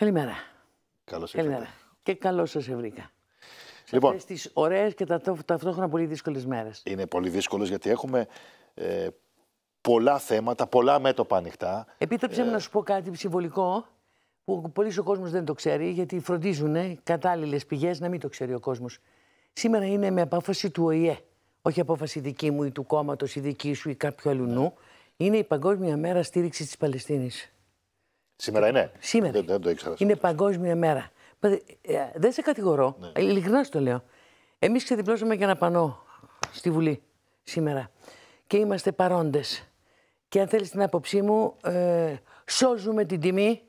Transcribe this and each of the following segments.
Καλημέρα. Καλώς ήρθατε. Και καλώς σας βρήκα. Λοιπόν, αυτές τις ωραίες και ταυτόχρονα πολύ δύσκολες μέρες. Είναι πολύ δύσκολες γιατί έχουμε ε, πολλά θέματα, πολλά μέτωπα ανοιχτά. Επίτρεψέ μου ε, να σου πω κάτι συμβολικό που πολλοί ο κόσμος δεν το ξέρει γιατί φροντίζουν ε, κατάλληλες πηγές να μην το ξέρει ο κόσμος. Σήμερα είναι με απόφαση του ΟΗΕ, όχι απόφαση δική μου ή του κόμματος ή δική σου ή κάποιου αλλού. Ναι. Είναι η Παγκόσμια Μέρα η παγκοσμια μερα στηριξη της Παλαιστίνης. Σήμερα είναι. Σήμερα. Δεν, δεν το ήξερα. Είναι παγκόσμια μέρα. Ε, δεν σε κατηγορώ. Ναι. Ειλικρινά σου το λέω. Εμείς ξεδιπλώσαμε για ένα πανό στη Βουλή σήμερα. Και είμαστε παρόντες. Και αν θέλεις την άποψή μου, ε, σώζουμε την τιμή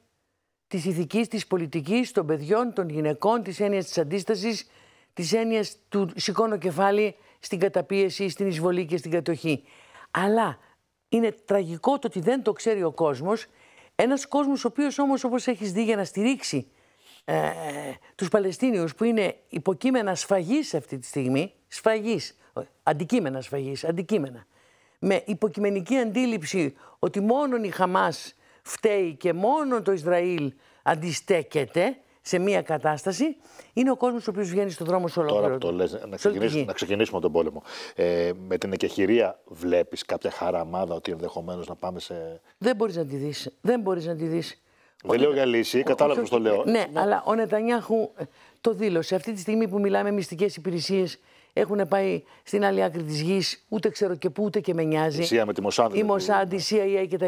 της ηθικής, της πολιτικής, των παιδιών, των γυναικών, της έννοιας της αντίστασης, της έννοιας του σηκώνω κεφάλι στην καταπίεση, στην εισβολή και στην κατοχή. Αλλά είναι τραγικό το ότι δεν το ξέρει ο κόσμος ένας κόσμος ο οποίος όμως, όπως έχεις δει, για να στηρίξει ε, τους Παλαιστίνιους που είναι υποκείμενα σφαγής αυτή τη στιγμή, σφαγής, αντικείμενα σφαγής, αντικείμενα, με υποκειμενική αντίληψη ότι μόνον η Χαμάς φταίει και μόνο το Ισραήλ αντιστέκεται, σε μια κατάσταση είναι ο κόσμος ο οποίος βγαίνει στον δρόμο σε ολόκληρο. Τώρα που το λες, να, ξεκινήσουμε, να ξεκινήσουμε τον πόλεμο. Ε, με την εκεχηρία βλέπεις κάποια χαραμάδα ότι ενδεχομένως να πάμε σε. Δεν μπορείς να τη δεις. Δεν μπορείς να τη δεις. Δεν λέω για λύση, κατάλαβε το λέω. Ναι, αλλά ο Νετανιάχου ε, το δήλωσε. Αυτή τη στιγμή που μιλάμε, μυστικές υπηρεσίες έχουν πάει στην άλλη άκρη της γης, ούτε ξέρω και πού, ούτε και με νοιάζει. Η Μοσάντη. Η Μοσάντη, η CIA κτλ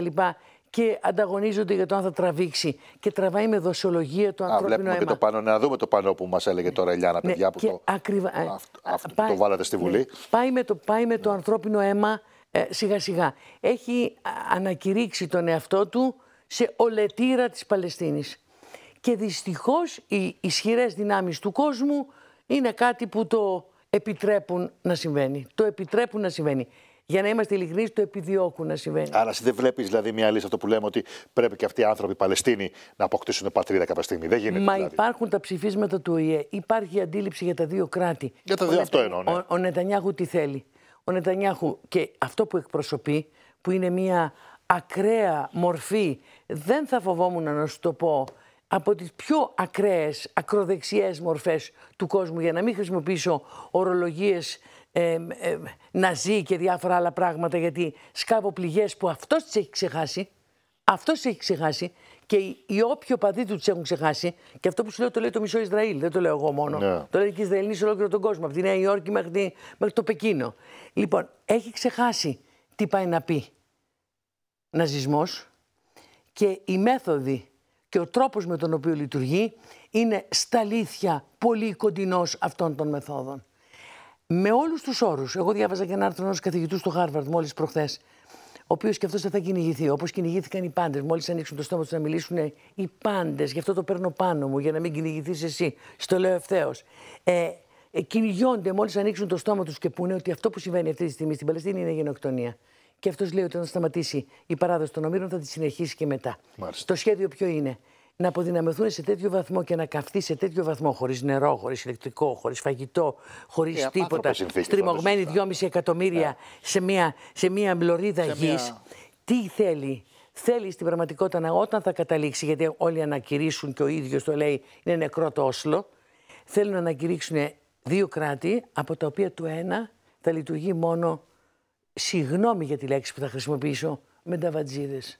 και ανταγωνίζονται για το αν θα τραβήξει. Και τραβάει με δοσολογία το ανθρώπινο αίμα. Και το πάνω, να δούμε το πάνω που μας έλεγε τώρα η Λιάνα, ναι, παιδιά, ναι, που το, ακριβα... Ε, αυτό το βάλατε στη ναι, Βουλή. Ναι, πάει με το, πάει το ανθρώπινο αίμα ε, σιγά σιγά. Έχει ανακηρύξει τον εαυτό του σε ολετήρα της Παλαιστίνης. Και δυστυχώς οι ισχυρές δυνάμεις του κόσμου είναι κάτι που το επιτρέπουν να συμβαίνει. Το επιτρέπουν να συμβαίνει για να είμαστε ειλικρινείς, το επιδιώκουν να συμβαίνει. Άρα, εσύ δεν βλέπεις δηλαδή μια λύση αυτό που λέμε ότι πρέπει και αυτοί οι άνθρωποι οι Παλαιστίνοι να αποκτήσουν πατρίδα κάποια στιγμή. Δεν γίνεται. Μα δηλαδή. υπάρχουν τα ψηφίσματα του ΟΗΕ, υπάρχει αντίληψη για τα δύο κράτη. Για τα δύο, αυτό εννοώ. Ναι. Ο, ο Νετανιάχου τι θέλει. Ο Νετανιάχου και αυτό που εκπροσωπεί, που είναι μια ακραία μορφή, δεν θα φοβόμουν να σου το πω, από τις πιο ακραίες, ακροδεξιές μορφές του κόσμου, για να μην χρησιμοποιήσω ορολογίες ε, ε, ναζί και διάφορα άλλα πράγματα γιατί σκάβω πληγές που αυτός τις έχει ξεχάσει αυτός τις έχει ξεχάσει και οι όποιοι οπαδοί τους τις έχουν ξεχάσει, και αυτό που σου λέω το λέει το μισό Ισραήλ, δεν το λέω εγώ μόνο. Yeah. Ναι. Το λέει και η Ισραηλοί σε ολόκληρο τον κόσμο, από τη Νέα Υόρκη μέχρι, μέχρι το Πεκίνο. Λοιπόν, έχει ξεχάσει τι πάει να πει ναζισμός και η μέθοδοι και ο τρόπος με τον οποίο λειτουργεί είναι στα αλήθεια πολύ κοντινός αυτών των μεθόδων με όλους τους όρους. Εγώ διάβαζα και ένα άρθρο ενός καθηγητού του Χάρβαρντ μόλις προχθές, ο οποίος και αυτός δεν θα κυνηγηθεί. Όπως κυνηγήθηκαν οι πάντες. Μόλις ανοίξουν το στόμα τους να μιλήσουν οι πάντες. Γι' αυτό το παίρνω πάνω μου, για να μην κυνηγηθείς εσύ. Στο λέω ευθέως. Ε, ε, κυνηγιώνται μόλις ανοίξουν το στόμα τους και πούνε ότι αυτό που συμβαίνει αυτή τη στιγμή στην Παλαιστίνη είναι γενοκτονία. Και αυτός λέει ότι όταν σταματήσει η παράδοση των ομήρων θα τη συνεχίσει και μετά. Το σχέδιο ποιο είναι να αποδυναμωθούν σε τέτοιο βαθμό και να καυθεί σε τέτοιο βαθμό, χωρίς νερό, χωρίς ηλεκτρικό, χωρι φαγητό, χωρίς τίποτα, στριμωγμένοι 2,5 εκατομμύρια ναι. σε, μια, μπλωρίδα μλωρίδα γη, τι θέλει. Θέλει στην πραγματικότητα να όταν θα καταλήξει, γιατί όλοι ανακηρύσουν και ο ίδιος το λέει, είναι νεκρό το Όσλο. Θέλουν να ανακηρύξουν δύο κράτη, από τα οποία το ένα θα λειτουργεί μόνο, συγγνώμη για τη λέξη που θα χρησιμοποιήσω, με τα βατζίδες.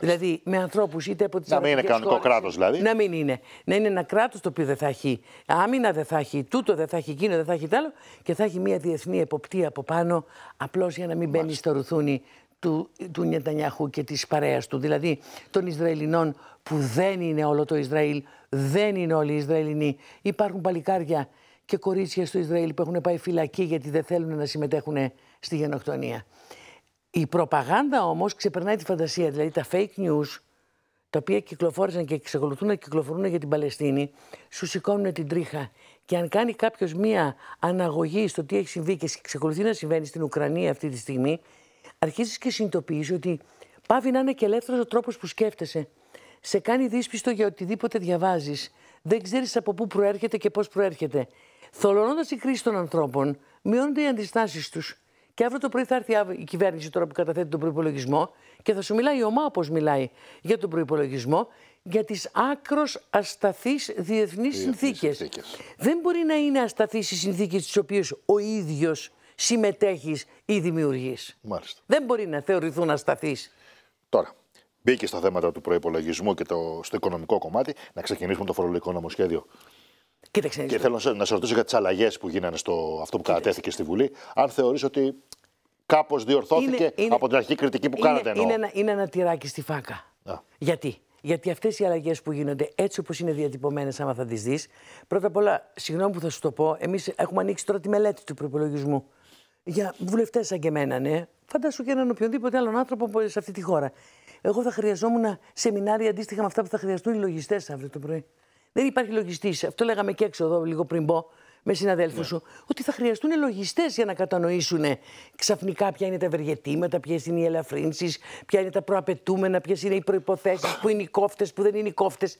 Δηλαδή με ανθρώπους είτε από τις Να μην είναι κανονικό κράτος δηλαδή. Να μην είναι. Να είναι ένα κράτος το οποίο δεν θα έχει άμυνα, δεν θα έχει τούτο, δεν θα έχει εκείνο, δεν θα έχει τ' άλλο και θα έχει μια διεθνή εποπτεία από πάνω απλώς για να μην Μάλιστα. μπαίνει στο ρουθούνι του, του Νιετανιάχου και της παρέας του. Δηλαδή των Ισραηλινών που δεν είναι όλο το Ισραήλ, δεν είναι όλοι οι Ισραηλινοί. Υπάρχουν παλικάρια και κορίτσια στο Ισραήλ που έχουν πάει φυλακή γιατί δεν θέλουν να συμμετέχουν στη γενοκτονία. Η προπαγάνδα όμως ξεπερνάει τη φαντασία. Δηλαδή τα fake news, τα οποία κυκλοφόρησαν και εξακολουθούν να κυκλοφορούν για την Παλαιστίνη, σου σηκώνουν την τρίχα. Και αν κάνει κάποιος μία αναγωγή στο τι έχει συμβεί και εξακολουθεί να συμβαίνει στην Ουκρανία αυτή τη στιγμή, αρχίζεις και συνειδητοποιείς ότι πάβει να είναι και ελεύθερος ο τρόπος που σκέφτεσαι. Σε κάνει δύσπιστο για οτιδήποτε διαβάζεις. Δεν ξέρεις από πού προέρχεται και πώς προέρχεται. Θολωνώντας η κρίση των ανθρώπων, μειώνονται οι αντιστάσεις τους. Και αύριο το πρωί θα έρθει η κυβέρνηση τώρα που καταθέτει τον προπολογισμό και θα σου μιλάει η ομάδα όπω μιλάει για τον προπολογισμό για τις άκρος ασταθείς διεθνείς συνθήκε. Δεν μπορεί να είναι ασταθείς οι συνθήκες τις οποίες ο ίδιος συμμετέχεις ή δημιουργείς. Δεν μπορεί να θεωρηθούν ασταθείς. Τώρα, μπήκε στα θέματα του προπολογισμού και το, στο οικονομικό κομμάτι. Να ξεκινήσουμε το φορολογικό νομοσχέδιο Κοίταξε, και θέλω να σε ρωτήσω για τις αλλαγές που γίνανε στο αυτό που κατατέθηκε στη Βουλή. Αν θεωρείς ότι κάπως διορθώθηκε από την αρχική κριτική που κάνατε εννοώ. Είναι ένα, είναι ένα τυράκι στη φάκα. Α. Γιατί. Γιατί αυτές οι αλλαγές που γίνονται έτσι όπως είναι διατυπωμένες, άμα θα τις δεις, πρώτα απ' όλα, συγγνώμη που θα σου το πω, εμείς έχουμε ανοίξει τώρα τη μελέτη του προπολογισμού. Για βουλευτές σαν και εμένα, ναι. Φαντάσου και έναν οποιονδήποτε άλλον άνθρωπο σε αυτή τη χώρα. Εγώ θα χρειαζόμουν σεμινάρια αντίστοιχα με αυτά που θα χρειαστούν οι λογιστές αύριο το πρωί. Δεν υπάρχει λογιστής. Αυτό λέγαμε και έξω εδώ λίγο πριν πω με συναδέλφους ναι. σου, ότι θα χρειαστούν λογιστές για να κατανοήσουν ξαφνικά ποια είναι τα ευεργετήματα, ποιες είναι οι ελαφρύνσεις, ποια είναι τα προαπαιτούμενα, ποιες είναι οι προποθέσει, που είναι οι κόφτες, που δεν είναι οι κόφτες.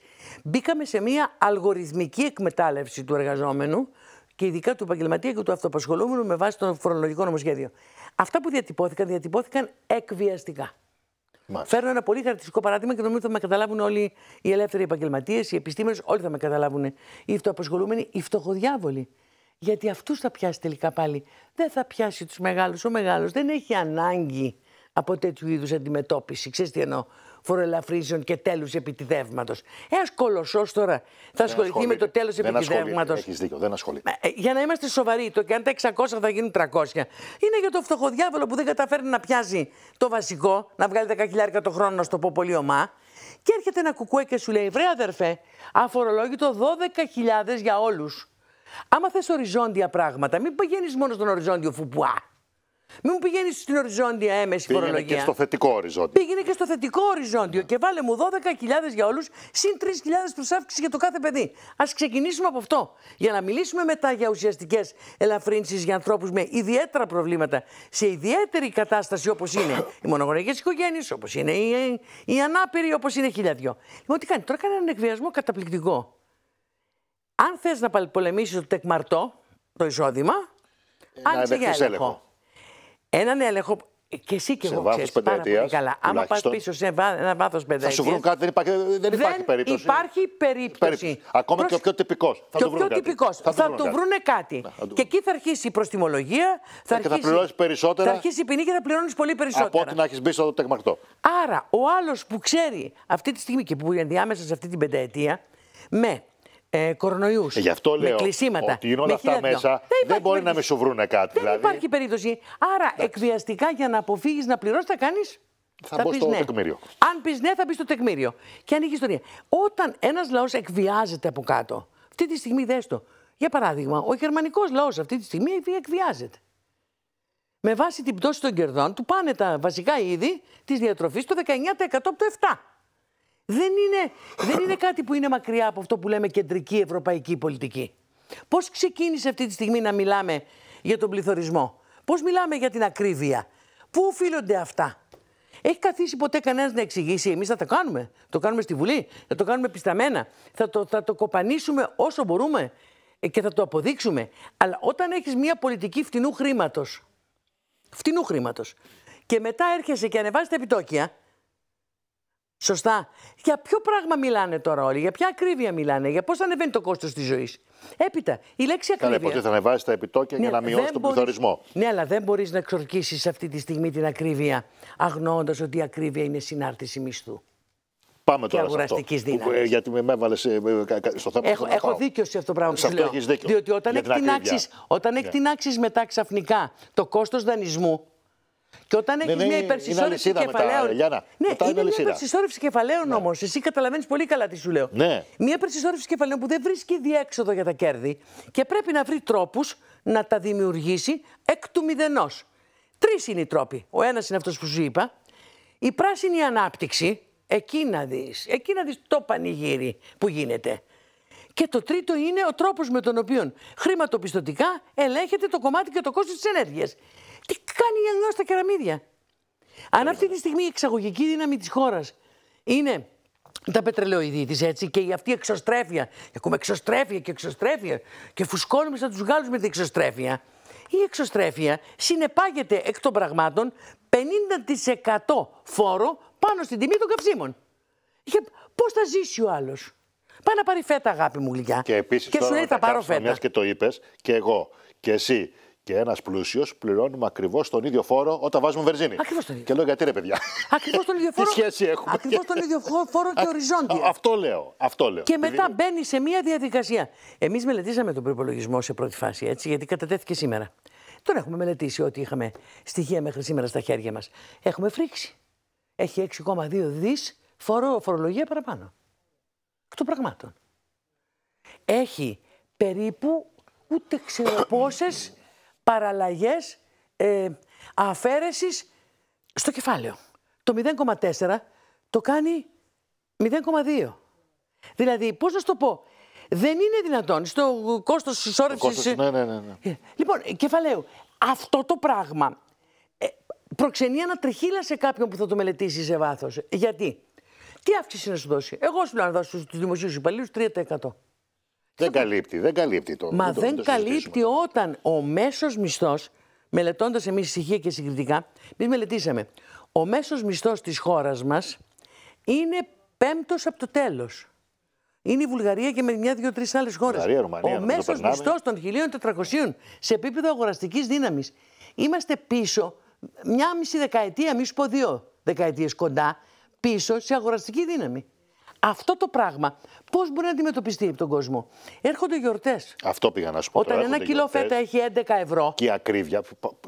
Μπήκαμε σε μια αλγοριθμική εκμετάλλευση του εργαζόμενου και ειδικά του επαγγελματία και του αυτοπασχολούμενου με βάση το φορολογικό νομοσχέδιο. Αυτά που διατυπώθηκαν, διατυπώθηκαν εκβιαστικά. Μάλιστα. Ναι. Φέρνω ένα πολύ χαρακτηριστικό παράδειγμα και νομίζω θα με καταλάβουν όλοι οι ελεύθεροι επαγγελματίες, οι επιστήμονες, όλοι θα με καταλάβουν. Οι αυτοαπασχολούμενοι, οι φτωχοδιάβολοι. Γιατί αυτούς θα πιάσει τελικά πάλι. Δεν θα πιάσει τους μεγάλους. Ο μεγάλος δεν έχει ανάγκη από τέτοιου είδους αντιμετώπιση. Ξέρετε τι εννοώ φοροελαφρύσεων και τέλους επιτιδεύματος. Ένα ε, κολοσσός τώρα θα ασχοληθεί με το τέλος επιτιδεύματος. Έχεις δίκιο, δεν ασχολείται. Ε, για να είμαστε σοβαροί, το και αν τα 600 θα γίνουν 300. Είναι για το φτωχοδιάβολο που δεν καταφέρνει να πιάζει το βασικό, να βγάλει 10.000 το χρόνο, να στο πω πολύ ομά. Και έρχεται ένα κουκουέ και σου λέει: Βρέ, αδερφέ, αφορολόγητο 12.000 για όλους. Άμα θες οριζόντια πράγματα, μην πηγαίνεις μόνο στον οριζόντιο φουπουά. Μην μου πηγαίνει στην οριζόντια έμεση Πήγαινε φορολογία. Και στο θετικό οριζόντιο. Πήγαινε και στο θετικό οριζόντιο. Και βάλε μου 12.000 για όλους, συν 3.000 προς αύξηση για το κάθε παιδί. Ας ξεκινήσουμε από αυτό. Για να μιλήσουμε μετά για ουσιαστικές ελαφρύνσεις για ανθρώπους με ιδιαίτερα προβλήματα σε ιδιαίτερη κατάσταση όπως είναι οι μονογονεϊκές οικογένειες, όπως είναι οι, οι ανάπηροι, όπως είναι χιλιαδιό. Λοιπόν, τι κάνει, τώρα κάνει έναν εκβιασμό καταπληκτικό. Αν θες να πολεμήσει το τεκμαρτό, το εισόδημα, ε, αν έλεγχο. Έναν έλεγχο ε, και εσύ και σε εγώ ξέρεις πάρα πολύ καλά. Άμα πας πίσω σε ένα βάθος πενταετίας... Θα σου βρουν κάτι, δεν υπάρχει, δεν υπάρχει δεν περίπτωση. υπάρχει περίπτωση. Ακόμα και ο πιο τυπικός. Θα και ο πιο τυπικός. Θα, θα του βρούνε κάτι. Και εκεί θα αρχίσει η προστιμολογία. Θα, ε, αρχίσει... θα πληρώνεις περισσότερα. Θα αρχίσει η ποινή και θα πληρώνεις πολύ περισσότερα. Από ό,τι να έχεις μπει στο τεκμακτό. Άρα ο άλλος που ξέρει αυτή τη στιγμή και που ενδιάμεσα σε αυτή την πενταετία, με ε, κορονοϊούς. Ε, γι' αυτό λέω κλεισίματα, ότι είναι όλα αυτά μέσα. Δεν, δεν μπορεί περίπτωση. να μεσοβρούνε κάτι. Δεν δηλαδή. υπάρχει περίπτωση. Άρα, Εντάξει. εκβιαστικά για να αποφύγεις να πληρώσεις, θα κάνεις. Θα, θα μπω στο ναι. τεκμήριο. Αν πεις ναι, θα μπεις στο τεκμήριο. Και ανοίγεις ιστορία. Όταν ένας λαός εκβιάζεται από κάτω, αυτή τη στιγμή δες το. Για παράδειγμα, ο γερμανικός λαός αυτή τη στιγμή εκβιάζεται. Με βάση την πτώση των κερδών του πάνε τα βασικά είδη της διατροφής το 19% από το 7% δεν είναι, δεν είναι κάτι που είναι μακριά από αυτό που λέμε κεντρική ευρωπαϊκή πολιτική. Πώς ξεκίνησε αυτή τη στιγμή να μιλάμε για τον πληθωρισμό, Πώς μιλάμε για την ακρίβεια, Πού οφείλονται αυτά. Έχει καθίσει ποτέ κανένας να εξηγήσει. Εμείς θα τα κάνουμε. Το κάνουμε στη Βουλή, θα το κάνουμε πισταμένα. Θα το, θα το κοπανίσουμε όσο μπορούμε ε, και θα το αποδείξουμε. Αλλά όταν έχεις μια πολιτική φτηνού χρήματος. Φτηνού χρήματος. Και μετά έρχεσαι και ανεβάζεις τα επιτόκια Σωστά. Για ποιο πράγμα μιλάνε τώρα όλοι, για ποια ακρίβεια μιλάνε, για πώς θα ανεβαίνει το κόστος της ζωής. Έπειτα, η λέξη ακρίβεια. Καλά, υποτίθεται θα ανεβάσεις τα επιτόκια για ναι, να μειώσεις τον μπορείς... πληθωρισμό. Ναι, αλλά δεν μπορείς να εξορκίσεις αυτή τη στιγμή την ακρίβεια, αγνοώντας ότι η ακρίβεια είναι συνάρτηση μισθού. Πάμε τώρα. Και αγοραστική ε, δύναμης. Γιατί με έβαλες ε, ε, στο θέμα Έχω, έχω δίκιο σε αυτό το πράγμα που δίκιο. Διότι όταν εκτινάξει ναι. μετά ξαφνικά το κόστος δανεισμού, και όταν έχει ναι, μια υπερσυσσόρευση κεφαλαίων. Μετά, ναι, μετά είναι, είναι μια υπερσυσσόρευση κεφαλαίων ναι. όμως. Εσύ καταλαβαίνεις πολύ καλά τι σου λέω. Ναι. Μια υπερσυσσόρευση κεφαλαίων που δεν βρίσκει διέξοδο για τα κέρδη και πρέπει να βρει τρόπους να τα δημιουργήσει εκ του μηδενός. Τρεις είναι οι τρόποι. Ο ένας είναι αυτός που σου είπα. Η πράσινη ανάπτυξη. Εκεί να δεις. Εκεί να δεις το πανηγύρι που γίνεται. Και το τρίτο είναι ο τρόπος με τον οποίο χρηματοπιστωτικά ελέγχεται το κομμάτι και το κόστος της ενέργειας κάνει αλλιώ τα κεραμίδια. Αν αυτή τη στιγμή η εξαγωγική δύναμη της χώρας είναι τα πετρελαιοειδή έτσι, και η αυτή η εξωστρέφεια, και ακούμε εξωστρέφεια και εξωστρέφεια, και φουσκώνουμε σαν τους Γάλλους με την εξωστρέφεια, η εξωστρέφεια συνεπάγεται εκ των πραγμάτων 50% φόρο πάνω στην τιμή των καυσίμων. Πώς θα ζήσει ο άλλος. Πάει να πάρει φέτα, αγάπη μου γλυκιά. Και, επίσης, σου λέει θα πάρω φέτα. Μιας και το είπες, και εγώ και εσύ και ένας πλούσιος πληρώνουμε ακριβώς τον ίδιο φόρο όταν βάζουμε βενζίνη. Ακριβώς τον ίδιο. Και λέω γιατί ρε παιδιά. Ακριβώς τον ίδιο φόρο. Τι σχέση έχουμε. Ακριβώς τον ίδιο φόρο και οριζόντιο. Αυτό λέω. Αυτό λέω. Και μετά μπαίνει σε μία διαδικασία. Εμείς μελετήσαμε τον προπολογισμό σε πρώτη φάση, έτσι, γιατί κατατέθηκε σήμερα. Τώρα έχουμε μελετήσει ό,τι είχαμε στοιχεία μέχρι σήμερα στα χέρια μας. Έχουμε φρίξει. Έχει 6,2 δις φορο, φορολογία παραπάνω. Εκ των πραγμάτων. Έχει περίπου ούτε ξέρω παραλλαγές ε, αφαίρεσης στο κεφάλαιο. Το 0,4 το κάνει 0,2. Δηλαδή, πώς να σου το πω, δεν είναι δυνατόν στο κόστος συσσόρευσης... Ναι, ναι, ναι, ναι. Ε, Λοιπόν, κεφαλαίου, αυτό το πράγμα ε, προξενεί να σε κάποιον που θα το μελετήσει σε βάθος. Γιατί, τι αύξηση να σου δώσει. Εγώ σου λέω να δώσω στους δημοσίους υπαλλήλους 3%. Δεν καλύπτει, δεν καλύπτει το. Μα δεν το καλύπτει όταν ο μέσος μισθός, μελετώντας εμείς ησυχία και συγκριτικά, εμείς μελετήσαμε. Ο μέσος μισθός της χώρας μας είναι πέμπτος από το τέλος. Είναι η Βουλγαρία και με μια, δύο, τρεις άλλες χώρες. Ο μέσο μισθός των 1.400 σε επίπεδο αγοραστικής δύναμης. Είμαστε πίσω μια μισή δεκαετία, μη σου πω δύο δεκαετίες κοντά, πίσω σε αγοραστική δύναμη. Αυτό το πράγμα Πώς μπορεί να αντιμετωπιστεί από τον κόσμο. Έρχονται γιορτές. Αυτό πήγα να σου πω. Όταν τώρα, ένα κιλό γιορτές, φέτα έχει 11 ευρώ. Και η ακρίβεια.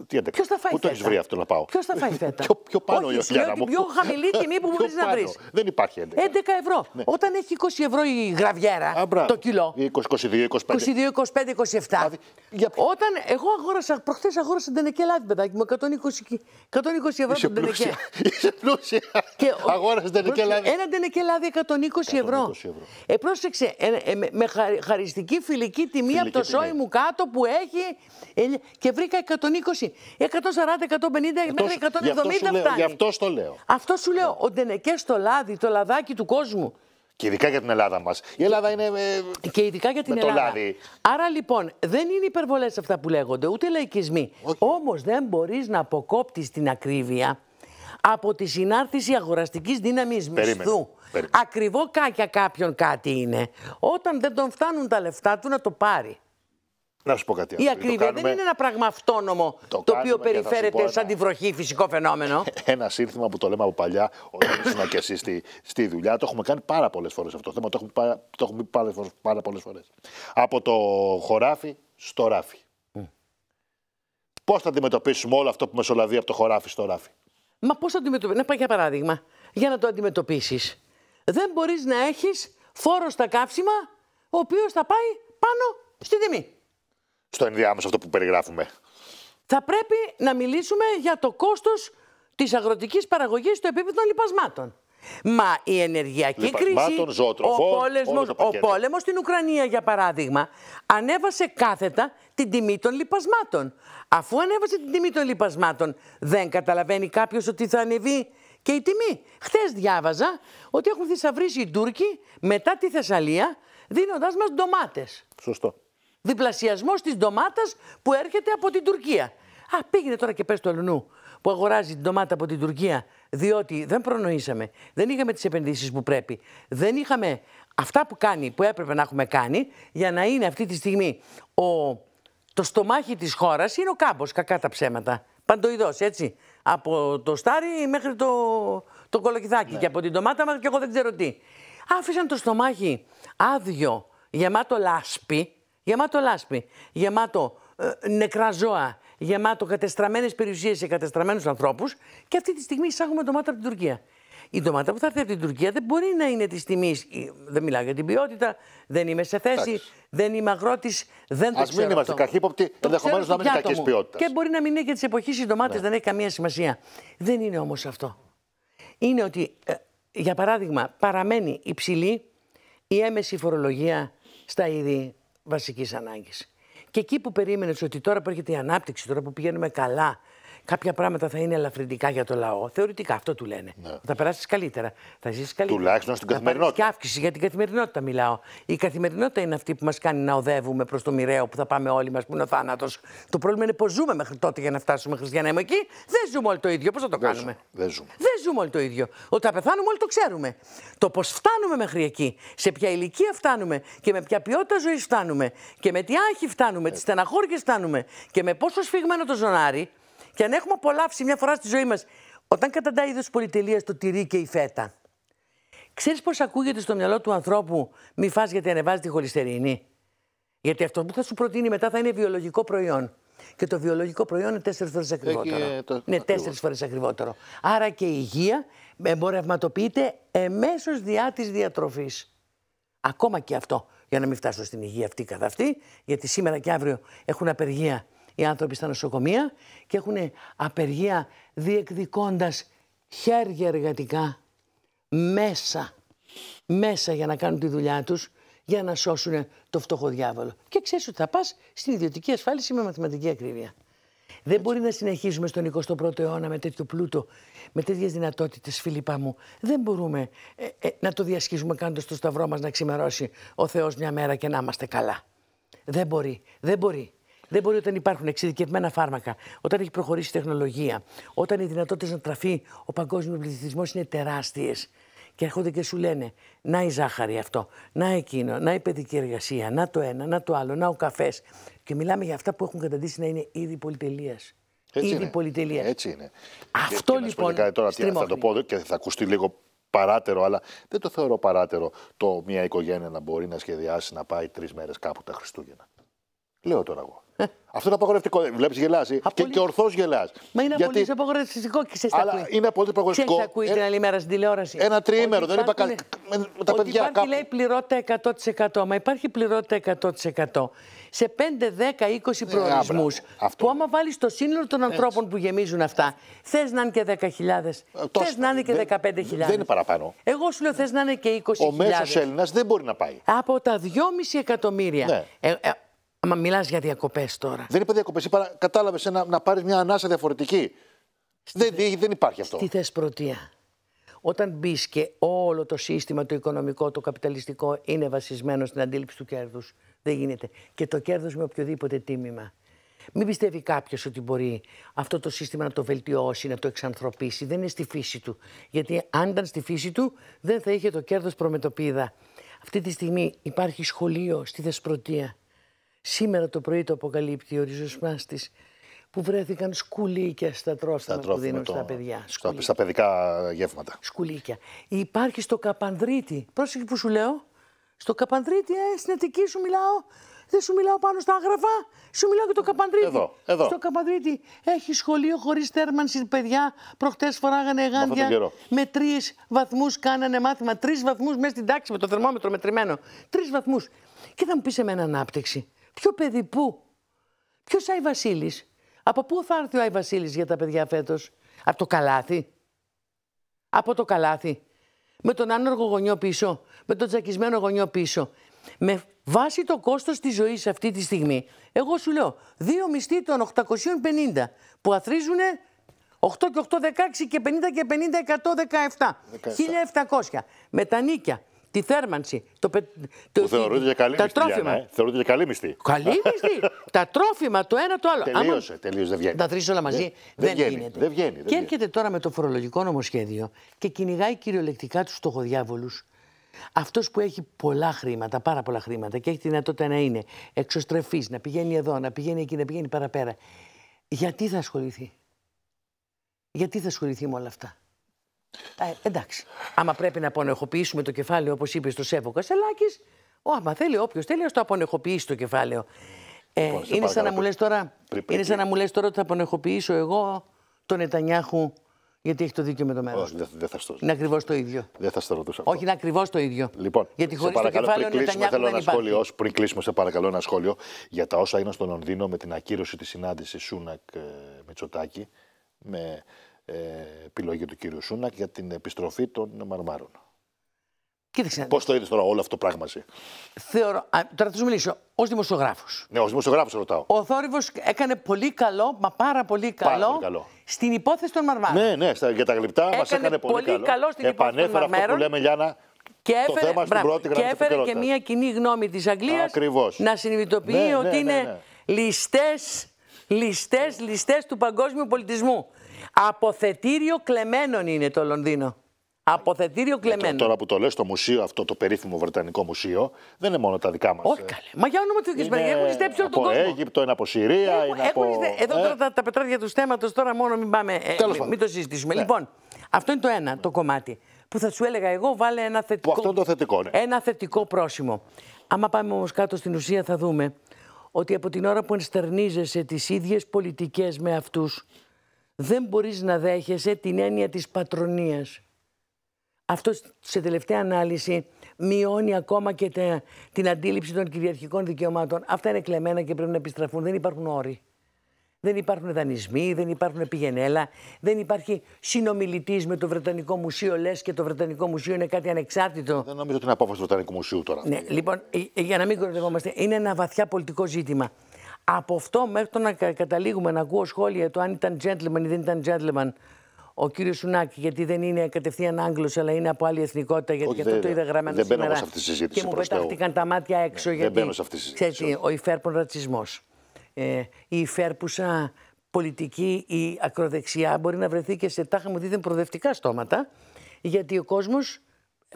Τι Ποιος θα φάει Πού φέτα. Πού το βρει αυτό να πάω. Ποιος θα φάει φέτα. πιο, πιο πάνω Όχι, η Οφιάνα μου. Πιο χαμηλή τιμή που μπορείς να βρεις. Δεν υπάρχει 11. 11 ευρώ. Ναι. Όταν έχει 20 ευρώ η γραβιέρα Α, το κιλό. 20, 22, 25. 22, 25, 27. Για... Όταν εγώ αγόρασα, προχθές αγόρασα τενεκέ λάδι, παιδάκι μου, 120, 120 ευρώ την τενεκέ. Είσαι πλούσια. Αγόρασε τενεκέ λάδι. Ένα τενεκέ 120 ευρώ. Ε, πρόσεξε, ε, ε, με χαριστική φιλική τιμή από το σόι μου κάτω που έχει ε, και βρήκα 120. 140, 150, μέχρι 170 αυτό φτάνει. Γι' αυτό το λέω. Αυτό σου λέω, ο Ντενεκέ στο λάδι, το λαδάκι του κόσμου. Και ειδικά για την Ελλάδα μας. Η Ελλάδα είναι. Με... Και ειδικά για την Ελλάδα. Το λάδι. Άρα λοιπόν, δεν είναι υπερβολές αυτά που λέγονται, ούτε λαϊκισμοί. Okay. Όμως δεν μπορείς να αποκόπτεις την ακρίβεια από τη συνάρτηση αγοραστικής δύναμης μισθού Ακριβό κάκια κάποιον κάτι είναι όταν δεν τον φτάνουν τα λεφτά του να το πάρει. Να σου πω κάτι Η ακρίβεια δεν είναι ένα πράγμα αυτόνομο το, το οποίο περιφέρεται σαν τη βροχή φυσικό φαινόμενο. ένα σύνθημα που το λέμε από παλιά, όταν ήσουν και εσύ στη, στη δουλειά, το έχουμε κάνει πάρα πολλές φορές αυτό το θέμα. Το έχουμε, πάρα, το έχουμε πει πάρα, πάρα πολλές φορές. Από το χωράφι στο ράφι. Mm. Πώς θα αντιμετωπίσουμε όλο αυτό που μεσολαβεί από το χωράφι στο ράφι. Μα πώς θα αντιμετωπίσουμε. Να πάει για παράδειγμα. Για να το αντιμετωπίσεις, δεν μπορείς να έχεις φόρο στα καύσιμα, ο οποίος θα πάει πάνω στη τιμή. Στο ενδιάμεσο αυτό που περιγράφουμε. Θα πρέπει να μιλήσουμε για το κόστος της αγροτικής παραγωγής στο επίπεδο των λιπασμάτων. Μα η ενεργειακή κρίση, ο, πόλεμος, ο πόλεμος στην Ουκρανία για παράδειγμα, ανέβασε κάθετα την τιμή των λιπασμάτων. Αφού ανέβασε την τιμή των λιπασμάτων, δεν καταλαβαίνει κάποιος ότι θα ανεβεί και η τιμή. Χθες διάβαζα ότι έχουν θησαυρίσει οι Τούρκοι μετά τη Θεσσαλία δίνοντάς μας ντομάτες. Σωστό. Διπλασιασμός της ντομάτας που έρχεται από την Τουρκία. Α, πήγαινε τώρα και πες το Ελνού που αγοράζει την ντομάτα από την Τουρκία, διότι δεν προνοήσαμε, δεν είχαμε τις επενδύσεις που πρέπει, δεν είχαμε αυτά που κάνει, που έπρεπε να έχουμε κάνει, για να είναι αυτή τη στιγμή ο... το στομάχι της χώρας είναι ο κάμπος, κακά τα ψέματα. Παντοειδό, έτσι από το στάρι μέχρι το, το κολοκυθάκι ναι. και από την ντομάτα μέχρι και εγώ δεν ξέρω τι. Άφησαν το στομάχι άδειο, γεμάτο λάσπη, γεμάτο λάσπη, γεμάτο ε, νεκρά ζώα, γεμάτο κατεστραμμένες περιουσίες και κατεστραμμένους ανθρώπους Και αυτή τη στιγμή εισάγουμε ντομάτα από την Τουρκία η ντομάτα που θα έρθει από την Τουρκία δεν μπορεί να είναι της τιμής. Δεν μιλάω για την ποιότητα, δεν είμαι σε θέση, δεν είμαι αγρότης, δεν το ξέρω. Ας μην είμαστε καχύποπτοι, ενδεχομένως να μην είναι κακή ποιότητας. Και μπορεί να μην είναι και τη εποχή οι ντομάτε, ναι. δεν έχει καμία σημασία. Δεν είναι όμως αυτό. Είναι ότι, ε, για παράδειγμα, παραμένει υψηλή η έμεση φορολογία στα είδη βασικής ανάγκης. Και εκεί που περίμενες ότι τώρα που έρχεται η ανάπτυξη, τώρα που πηγαίνουμε καλά, κάποια πράγματα θα είναι ελαφρυντικά για το λαό. Θεωρητικά αυτό του λένε. Ναι. Θα περάσεις καλύτερα. Θα ζήσει καλύτερα. Τουλάχιστον στην καθημερινότητα. Και αύξηση για την καθημερινότητα μιλάω. Η καθημερινότητα είναι αυτή που μας κάνει να οδεύουμε προς το μοιραίο που θα πάμε όλοι μας, που είναι ο θάνατος. Το πρόβλημα είναι πώς ζούμε μέχρι τότε για να φτάσουμε χριστιανά. εκεί. Δεν ζούμε όλοι το ίδιο. Πώς θα το κάνουμε. Δεν, ζούμε. Δεν ζούμε όλοι το ίδιο. Όταν πεθάνουμε όλοι το ξέρουμε. Το πώς φτάνουμε μέχρι εκεί, σε ποια ηλικία φτάνουμε και με ποια ποιότητα ζωής φτάνουμε και με τι άγχη φτάνουμε, τι στεναχώρια φτάνουμε και με πόσο σφιγμένο το ζωνάρι. Και αν έχουμε απολαύσει μια φορά στη ζωή μας, όταν καταντάει είδος πολυτελείας το τυρί και η φέτα, ξέρεις πώς ακούγεται στο μυαλό του ανθρώπου μη φά γιατί ανεβάζει τη χολυστερίνη. Γιατί αυτό που θα σου προτείνει μετά θα είναι βιολογικό προϊόν. Και το βιολογικό προϊόν είναι τέσσερις φορές ακριβότερο. το... Είναι τέσσερις φορές ακριβότερο. Άρα και η υγεία εμπορευματοποιείται εμέσως διά της διατροφής. Ακόμα και αυτό. Για να μην φτάσω στην υγεία αυτή καθ' αυτή, γιατί σήμερα και αύριο έχουν απεργία οι άνθρωποι στα νοσοκομεία και έχουν απεργία διεκδικώντας χέρια εργατικά μέσα, μέσα για να κάνουν τη δουλειά τους, για να σώσουν το φτωχό διάβολο. Και ξέρεις ότι θα πά στην ιδιωτική ασφάλιση με μαθηματική ακρίβεια. Δεν μπορεί να συνεχίζουμε στον 21ο αιώνα με τέτοιο πλούτο, με τέτοιες δυνατότητες, Φίλιππα μου. Δεν μπορούμε ε, ε, να το διασχίζουμε κάνοντας το σταυρό μας να ξημερώσει ο Θεός μια μέρα και να είμαστε καλά. Δεν μπορεί. Δεν μπορεί. Δεν μπορεί όταν υπάρχουν εξειδικευμένα φάρμακα, όταν έχει προχωρήσει η τεχνολογία, όταν οι δυνατότητες να τραφεί ο παγκόσμιος πληθυσμός είναι τεράστιες. Και έρχονται και σου λένε, να η ζάχαρη αυτό, να εκείνο, να η παιδική εργασία, να το ένα, να το άλλο, να ο καφές. Και μιλάμε για αυτά που έχουν καταντήσει να είναι ήδη πολυτελεία. Ήδη είναι. πολυτελείας. Έτσι είναι. Αυτό και, λοιπόν. Να τώρα, θα το πω και θα ακουστεί λίγο παράτερο, αλλά δεν το θεωρώ παράτερο το μια οικογένεια να μπορεί να σχεδιάσει να πάει τρεις μέρες κάπου τα Χριστούγεννα. Λέω τώρα εγώ. Αυτό είναι απαγορευτικό. Βλέπεις, γελάζει. Και, και ορθώς γελάς. Μα είναι Γιατί... απολύτως απαγορευτικό και σε Αλλά είναι απολύτως απαγορευτικό. Τι ακούει την ε, άλλη μέρα στην τηλεόραση. Ένα τριήμερο. Δεν είπα κάτι. τα παιδιά Υπάρχει λέει πληρότητα 100%. Μα υπάρχει πληρότητα 100%. Σε 5, 10, 20 προορισμού. που άμα βάλεις το σύνολο των ανθρώπων που γεμίζουν αυτά, θες να είναι και 10.000. Ε, θες να είναι και 15.000. Δεν είναι παραπάνω. Εγώ σου λέω θες να είναι και 20.000. Ο μέσος Έλληνας δεν μπορεί να πάει. Από τα 2,5 εκατομμύρια. Ναι. Ε, Άμα μιλάς για διακοπές τώρα. Δεν είπα διακοπές. Είπα κατάλαβε να, να πάρεις μια ανάσα διαφορετική. Δεν, δεν υπάρχει αυτό. Στη θεσπρωτεία. Όταν μπεις και όλο το σύστημα το οικονομικό, το καπιταλιστικό είναι βασισμένο στην αντίληψη του κέρδους. Δεν γίνεται. Και το κέρδος με οποιοδήποτε τίμημα. Μην πιστεύει κάποιος ότι μπορεί αυτό το σύστημα να το βελτιώσει, να το εξανθρωπίσει. Δεν είναι στη φύση του. Γιατί αν ήταν στη φύση του, δεν θα είχε το κέρδος προμετωπίδα. Αυτή τη στιγμή υπάρχει σχολείο στη Δεσπρωτεία Σήμερα το πρωί το αποκαλύπτει ο ριζοσπάστη που βρέθηκαν σκουλίκια στα τρόφιμα που δίνουν στα παιδιά. Στα, παιδικά γεύματα. Σκουλίκια. Υπάρχει στο Καπανδρίτη, πρόσεχε που σου λέω, στο Καπανδρίτη, ε, στην Αττική σου μιλάω, δεν σου μιλάω πάνω στα άγραφα, σου μιλάω και το Καπανδρίτη. Εδώ, εδώ. Στο Καπανδρίτη έχει σχολείο χωρίς θέρμανση, παιδιά. Προχτές φοράγανε γάντια. Με τρεις βαθμούς κάνανε μάθημα. Τρεις βαθμούς μέσα στην τάξη με το θερμόμετρο μετρημένο. Τρεις βαθμούς. Και θα μου πεις σε ανάπτυξη. Ποιο παιδί πού. Ποιος Άι Βασίλης. Από πού θα έρθει ο Άι Βασίλης για τα παιδιά φέτος. Από το καλάθι. Από το καλάθι. Με τον άνοργο γονιό πίσω. Με τον τζακισμένο γονιό πίσω. Με βάση το κόστος της ζωής αυτή τη στιγμή. Εγώ σου λέω δύο μισθοί των 850 που αθρίζουν 8 και 8, 16 και 50 και 50, 117. 1700. Με τα νίκια τη θέρμανση. Το, το, που θεωρούνται για καλή τα μισθή, τρόφιμα. για ε. καλή μισθή. Καλή μισθή. τα τρόφιμα, το ένα το άλλο. Τελείωσε, Άμα... τελείωσε, δεν βγαίνει. Τα τρει όλα μαζί δεν, δεν, δεν γίνεται. Δεν βγαίνει, δεν και έρχεται τώρα με το φορολογικό νομοσχέδιο και κυνηγάει κυριολεκτικά τους στοχοδιάβολους. Αυτός που έχει πολλά χρήματα, πάρα πολλά χρήματα και έχει τη δυνατότητα να είναι εξωστρεφής, να πηγαίνει εδώ, να πηγαίνει εκεί, να πηγαίνει παραπέρα. Γιατί θα ασχοληθεί. Γιατί θα ασχοληθεί με όλα αυτά. Ε, εντάξει. Άμα πρέπει να απονεχοποιήσουμε το κεφάλαιο, όπως είπες στο Σέβο Κασελάκης, άμα θέλει, όποιος θέλει, ας το απονεχοποιήσει το κεφάλαιο. Ε, λοιπόν, είναι, σαν να μου λες τώρα, είναι σαν να μου λες τώρα ότι θα απονεχοποιήσω εγώ τον Νετανιάχου γιατί έχει το δίκιο με το μέρος. Όχι, δεν θα στο Είναι ακριβώς το ίδιο. Δεν θα στο ρωτούσα. Όχι, είναι ακριβώς το ίδιο. Λοιπόν, γιατί χωρίς το κεφάλαιο πριν κλείσουμε, θέλω ένα σχόλιο, πριν κλείσουμε, σε παρακαλώ ένα σχόλιο για τα όσα έγιναν στο Λονδίνο με την ακύρωση της συνάντηση Σούνακ ε, Μητσοτάκη. Με ε, επιλογή του κύριου Σούνακ για την επιστροφή των Μαρμάρων. Πώ το είδες τώρα όλο αυτό το πράγμα, εσύ. Θεωρώ. Α, τώρα θα σου μιλήσω. Ως δημοσιογράφος. Ναι, ως δημοσιογράφος ρωτάω. Ο Θόρυβος έκανε πολύ καλό, μα πάρα πολύ καλό, πολύ καλό. στην υπόθεση των Μαρμάρων. Ναι, ναι, στα, για τα γλυπτά μας έκανε πολύ, καλό. καλό στην Επανέφερα υπόθεση των αυτό που λέμε, Γιάννα, και έφερε, το θέμα πρώτη και έφερε και μια κοινή γνώμη της Αγγλίας να συνειδητοποιεί ναι, ότι ναι, ναι, είναι ληστές, ληστές, ληστές του παγκόσμιου πολιτισμού. Αποθετήριο κλεμμένων είναι το Λονδίνο. Αποθετήριο ε, κλεμμένων. τώρα που το λες, το μουσείο αυτό, το περίφημο Βρετανικό Μουσείο, δεν είναι μόνο τα δικά μας. Όχι ε. καλέ. Μα για όνομα της Ισπανία έχουν ζητέψει όλο τον κόσμο. Από Αίγυπτο, είναι από Συρία, από. Εδώ ε. τώρα τα, τα πετράδια του θέματο, τώρα μόνο μην πάμε. μην, το συζητήσουμε. Ναι. Λοιπόν, αυτό είναι το ένα το κομμάτι. Που θα σου έλεγα εγώ, βάλε ένα θετικό. Που αυτό το θετικό, ναι. Ένα θετικό πρόσημο. Άμα πάμε όμως κάτω στην ουσία, θα δούμε ότι από την ώρα που ενστερνίζεσαι τις ίδιες πολιτικές με αυτούς, δεν μπορείς να δέχεσαι την έννοια της πατρονίας. Αυτό σε τελευταία ανάλυση μειώνει ακόμα και την αντίληψη των κυριαρχικών δικαιωμάτων. Αυτά είναι κλεμμένα και πρέπει να επιστραφούν. Δεν υπάρχουν όροι. Δεν υπάρχουν δανεισμοί, δεν υπάρχουν πηγενέλα, δεν υπάρχει συνομιλητής με το Βρετανικό Μουσείο. Λες και το Βρετανικό Μουσείο είναι κάτι ανεξάρτητο. Δεν νομίζω ότι είναι απόφαση του Βρετανικού Μουσείου τώρα. Ναι, λοιπόν, ε, ε, για να μην κοροϊδευόμαστε, είναι ένα βαθιά πολιτικό ζήτημα. Από αυτό μέχρι το να καταλήγουμε να ακούω σχόλια του αν ήταν gentleman ή δεν ήταν gentleman ο κύριος Σουνάκη, γιατί δεν είναι κατευθείαν Άγγλος, αλλά είναι από άλλη εθνικότητα, γιατί αυτό το είδα γραμμένο δεν σήμερα. Αυτή τη συζήτηση, και μου πετάχτηκαν τα μάτια έξω. γιατί, δεν μπαίνω σε αυτή τη συζήτηση. Ξέρετε, ο υφέρπον ρατσισμός. Ε, η υφέρπουσα πολιτική, η ακροδεξιά μπορεί να βρεθεί και σε τάχα μου δίδεν προοδευτικά στόματα, γιατί ο κόσμος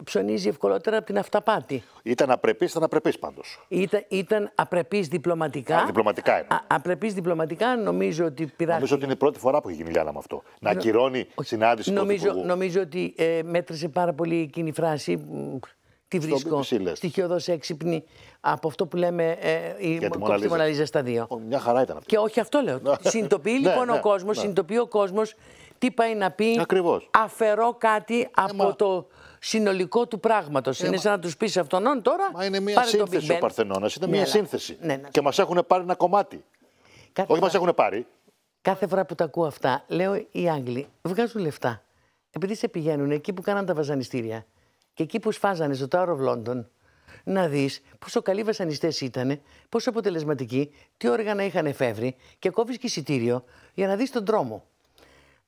ψωνίζει ευκολότερα από την αυταπάτη. Ήταν απρεπής, ήταν απρεπής πάντως. Ήταν, ήταν απρεπής διπλωματικά. Α, διπλωματικά είναι. Απρεπής διπλωματικά, νομίζω ότι πειράζει. Νομίζω ότι είναι η πρώτη φορά που έχει γίνει με αυτό. Να ακυρώνει Νο... συνάντηση νομίζω, του Νομίζω ότι ε, μέτρησε πάρα πολύ εκείνη η φράση. Τη βρίσκω στοιχειοδό έξυπνη από αυτό που λέμε ε, η κόψη Μοναλίζα στα δύο. μια χαρά ήταν Και όχι αυτό λέω. Ναι, συνειδητοποιεί ναι, λοιπόν ο κόσμος, ναι. ναι. συνειδητοποιεί ο κόσμος τι πάει να πει. Ακριβώς. Αφαιρώ κάτι από το συνολικό του πράγματος. Ε, είναι σαν να τους πεις αυτόν τώρα. Μα είναι μια σύνθεση ο Παρθενώνας. Είναι μια ναι, ναι. σύνθεση. Ναι, και μας έχουν πάρει ένα κομμάτι. Όχι, μας έχουν πάρει. Κάθε φορά που τα ακούω αυτά, λέω οι Άγγλοι βγάζουν λεφτά. Επειδή σε πηγαίνουν εκεί που κάναν τα βασανιστήρια και εκεί που σφάζανε στο Tower of London, να δεις πόσο καλοί βασανιστές ήταν, πόσο αποτελεσματικοί, τι όργανα είχαν εφεύρει και κόβεις και εισιτήριο για να δεις τον τρόμο.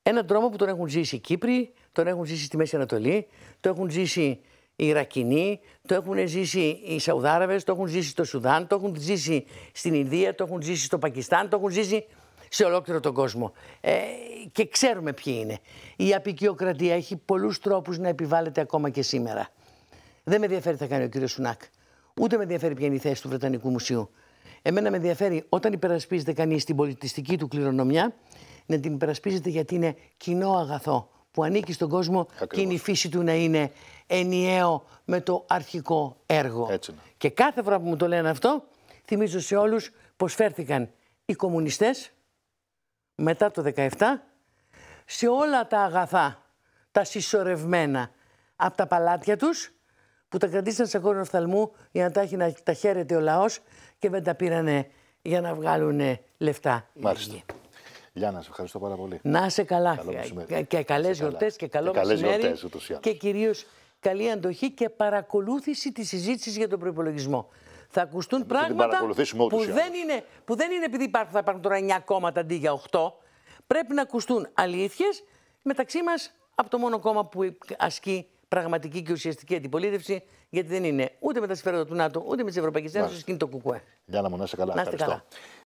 Έναν τρόμο που τον έχουν ζήσει οι Κύπροι, τον έχουν ζήσει στη Μέση Ανατολή, το έχουν ζήσει οι Ιρακινοί, το έχουν ζήσει οι Σαουδάραβες, το έχουν ζήσει στο Σουδάν, το έχουν ζήσει στην Ινδία, το έχουν ζήσει στο Πακιστάν, το έχουν ζήσει σε ολόκληρο τον κόσμο. Ε, και ξέρουμε ποιοι είναι. Η απεικιοκρατία έχει πολλούς τρόπους να επιβάλλεται ακόμα και σήμερα. Δεν με ενδιαφέρει τι θα κάνει ο κύριος Σουνάκ. Ούτε με ενδιαφέρει ποια είναι η θέση του Βρετανικού Μουσείου. Εμένα με ενδιαφέρει όταν υπερασπίζεται κανείς την πολιτιστική του κληρονομιά να την υπερασπίζετε γιατί είναι κοινό αγαθό που ανήκει στον κόσμο και είναι η φύση του να είναι ενιαίο με το αρχικό έργο. Και κάθε φορά που μου το λένε αυτό, θυμίζω σε όλους πως φέρθηκαν οι κομμουνιστές μετά το 17 σε όλα τα αγαθά, τα συσσωρευμένα από τα παλάτια τους που τα κρατήσαν σε κόρνο οφθαλμού για να τα, έχει, να τα χαίρεται ο λαός και δεν τα πήρανε για να βγάλουν λεφτά. Μάλιστα. Λιάννα, σε ευχαριστώ πάρα πολύ. Να είσαι καλά. και καλέ γιορτές και καλό και μεσημέρι. και κυρίως καλή αντοχή και παρακολούθηση της συζήτησης για τον προπολογισμό. Θα ακουστούν πράγματα που δεν, είναι, που δεν είναι επειδή υπάρχουν, θα υπάρχουν τώρα 9 κόμματα αντί για 8. Πρέπει να ακουστούν αλήθειες μεταξύ μας από το μόνο κόμμα που ασκεί πραγματική και ουσιαστική αντιπολίτευση, γιατί δεν είναι ούτε με τα συμφέροντα του ΝΑΤΟ, ούτε με τις Ευρωπαϊκές Ένωση, είναι το ΚΚΕ. Για να μου καλά. καλά.